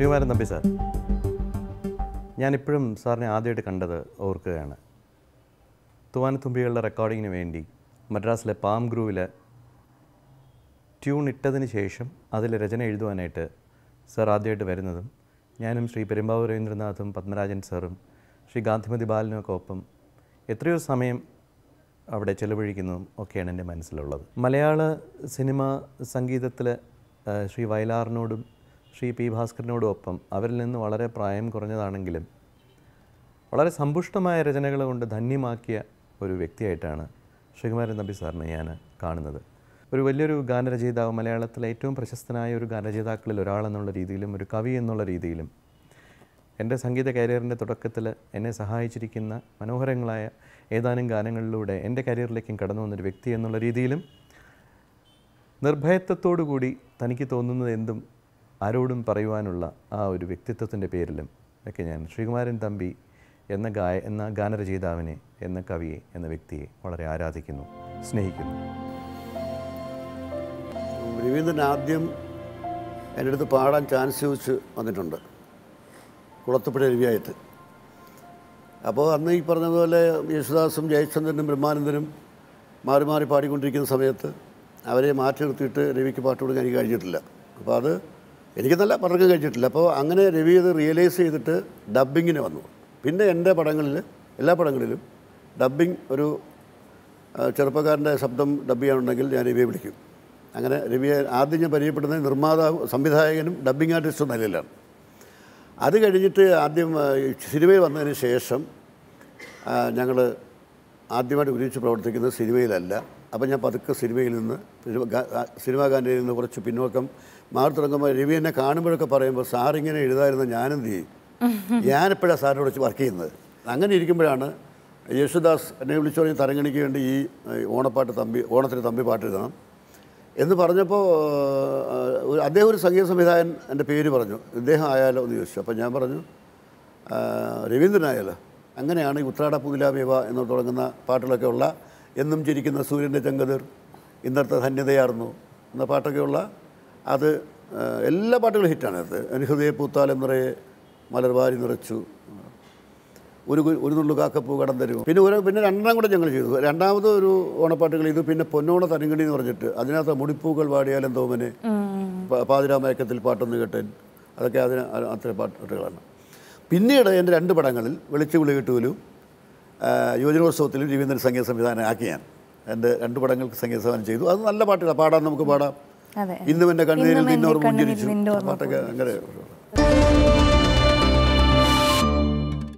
Sreekumaran Nambi sir ഞാനിപ്പോഴും സാറിനെ ആദ്യമായിട്ട് കണ്ടത് ഓർക്കുകയാണ് തുമ്പികളുടെ റെക്കോർഡിങ്ങിന് വേണ്ടി മദ്രാസിലെ പാം ഗ്രൂവിൽ ട്യൂൺ ഇട്ടതിന് ശേഷം അതിൽ രചന എഴുതുവാനായിട്ട് സാർ ആദ്യമായിട്ട് വരുന്നതും ഞാനും ശ്രീ പെരുമ്പാവൂർ രവീന്ദ്രനാഥും പത്മരാജൻ സാറും ശ്രീ ഗാന്ധിമതി ബാലനുമൊക്കെ ഒപ്പം എത്രയോ സമയം അവിടെ ചെലവഴിക്കുന്നതും ഒക്കെയാണ് എൻ്റെ മനസ്സിലുള്ളത് മലയാള സിനിമ സംഗീതത്തിൽ ശ്രീ വയലാറിനോടും ശ്രീ പി ഭാസ്കരനോടൊപ്പം അവരിൽ നിന്ന് വളരെ പ്രായം കുറഞ്ഞതാണെങ്കിലും വളരെ സമ്പുഷ്ടമായ രചനകൾ കൊണ്ട് ധന്യമാക്കിയ ഒരു വ്യക്തിയായിട്ടാണ് ശ്രീകുമാരൻ നമ്പി സാറിനെ ഞാൻ കാണുന്നത് ഒരു വലിയൊരു ഗാനരചയിതാവ് മലയാളത്തിലെ ഏറ്റവും പ്രശസ്തനായ ഒരു ഗാനരചയിതാക്കളിൽ ഒരാളെന്നുള്ള രീതിയിലും ഒരു കവി എന്നുള്ള രീതിയിലും എൻ്റെ സംഗീത കരിയറിൻ്റെ തുടക്കത്തിൽ എന്നെ സഹായിച്ചിരിക്കുന്ന മനോഹരങ്ങളായ ഏതാനും ഗാനങ്ങളിലൂടെ എൻ്റെ കരിയറിലേക്കും കടന്നു വന്നൊരു വ്യക്തി എന്നുള്ള രീതിയിലും നിർഭയത്വത്തോടു കൂടി തനിക്ക് തോന്നുന്നത് എന്തും ആരോടും പറയുവാനുള്ള ആ ഒരു വ്യക്തിത്വത്തിൻ്റെ പേരിലും ഒക്കെ ഞാൻ ശ്രീകുമാരൻ തമ്പി എന്ന ഗായ എന്ന ഗാനരചയിതാവിനെ എന്ന കവിയെ എന്ന വ്യക്തിയെ വളരെ ആരാധിക്കുന്നു സ്നേഹിക്കുന്നു രവീന്ദ്രൻ ആദ്യം എൻ്റെ അടുത്ത് പാടാൻ ചാൻസ് ചോദിച്ച് വന്നിട്ടുണ്ട് കുളത്തുപ്പുഴ രവിയായിട്ട് അപ്പോൾ അന്ന് ഈ പറഞ്ഞതുപോലെ യേശുദാസും ജയചന്ദ്രനും ബ്രഹ്മാനന്ദനും മാറി മാറി പാടിക്കൊണ്ടിരിക്കുന്ന സമയത്ത് അവരെ മാറ്റി നിർത്തിയിട്ട് രവിക്ക് പാട്ട് കൊടുക്കാൻ എനിക്ക് കഴിഞ്ഞിട്ടില്ല അപ്പോൾ അത് എനിക്കെന്നല്ല പലർക്കും കഴിച്ചിട്ടില്ല അപ്പോൾ അങ്ങനെ രവി ഇത് റിയലൈസ് ചെയ്തിട്ട് ഡബ്ബിങ്ങിന് വന്നു പിന്നെ എൻ്റെ പടങ്ങളിൽ എല്ലാ പടങ്ങളിലും ഡബ്ബിങ് ഒരു ചെറുപ്പക്കാരൻ്റെ ശബ്ദം ഡബ് ചെയ്യാനുണ്ടെങ്കിൽ ഞാൻ രവിയെ വിളിക്കും അങ്ങനെ രവിയെ ആദ്യം ഞാൻ പരിചയപ്പെടുന്നത് നിർമ്മാതാവ് സംവിധായകനും ഡബ്ബിംഗ് ആർട്ടിസ്റ്റും നിലയിലാണ് അത് കഴിഞ്ഞിട്ട് ആദ്യം സിനിമയിൽ വന്നതിന് ശേഷം ഞങ്ങൾ ആദ്യമായിട്ട് ഒരുമിച്ച് പ്രവർത്തിക്കുന്നത് സിനിമയിലല്ല അപ്പം ഞാൻ പതുക്കെ സിനിമയിൽ നിന്ന് സിനിമാ ഗാന്ധിയിൽ നിന്ന് കുറച്ച് പിന്നോക്കം മാറി തുടങ്ങുമ്പോൾ രവി എന്നെ കാണുമ്പോഴൊക്കെ പറയുമ്പോൾ സാറിങ്ങനെ എഴുതായിരുന്ന ഞാനെന്ത് ചെയ്യും ഞാനെപ്പോഴാണ് സാറിനോട് വർക്ക് ചെയ്യുന്നത് അങ്ങനെ ഇരിക്കുമ്പോഴാണ് യേശുദാസ് എന്നെ വിളിച്ചു പറഞ്ഞ് തരങ്ങണിക്ക് വേണ്ടി ഈ ഓണപ്പാട്ട് തമ്പി ഓണത്തിന് തമ്പി പാട്ട് എഴുതണം എന്ന് പറഞ്ഞപ്പോൾ അദ്ദേഹം ഒരു സംഗീത സംവിധായകൻ എൻ്റെ പേര് പറഞ്ഞു ഇദ്ദേഹം ആയാലോ എന്ന് ചോദിച്ചു അപ്പോൾ ഞാൻ പറഞ്ഞു രവീന്ദ്രനായാലോ അങ്ങനെയാണ് ഈ ഉത്രാട പുകിലാവേവ എന്ന് തുടങ്ങുന്ന പാട്ടുകളൊക്കെ ഉള്ള എന്നും ചിരിക്കുന്ന സൂര്യൻ്റെ ചങ്കതിർ ഇന്നത്തെ ധന്യതയായിരുന്നു എന്ന പാട്ടൊക്കെയുള്ള അത് എല്ലാ പാട്ടുകളും ഹിറ്റാണ് അത് ഹൃദയ പൂത്താലം നിറയെ മലർവാരി നിറച്ചു ഒരു ഒരു നുള്ളു കാക്കപ്പൂ തരുമോ പിന്നെ ഒരു പിന്നെ രണ്ടെണ്ണം കൂടെ ഞങ്ങൾ ചെയ്തു രണ്ടാമത് ഒരു ഓണപ്പാട്ടുകൾ ഇത് പിന്നെ പൊന്നോണ തനിങ്കണി എന്ന് പറഞ്ഞിട്ട് അതിനകത്ത് മുടിപ്പൂക്കൾ വാടിയാലും തോമനെ പാതിരാമയക്കത്തിൽ പാട്ടൊന്ന് കേട്ടൻ അതൊക്കെ അതിന് അത്ര പാട്ടുകളാണ് പിന്നീട് എൻ്റെ രണ്ട് പടങ്ങളിൽ വെളിച്ചുവിളി കിട്ടുകയും യുവജനോത്സവത്തിലും രവീന്ദ്രൻ സംഗീത സംവിധാനം ആക്കി ഞാൻ എൻ്റെ രണ്ട് പടങ്ങൾക്ക് സംഗീത സംവിധാനം ചെയ്തു അത് നല്ല പാട്ടുകൾ പാടാൻ നമുക്ക് പാടാം ഇന്നും എൻ്റെ കണ്ണീരിൽ നിന്നോർ മുഞ്ചിരിച്ചു പാട്ടൊക്കെ അങ്ങനെ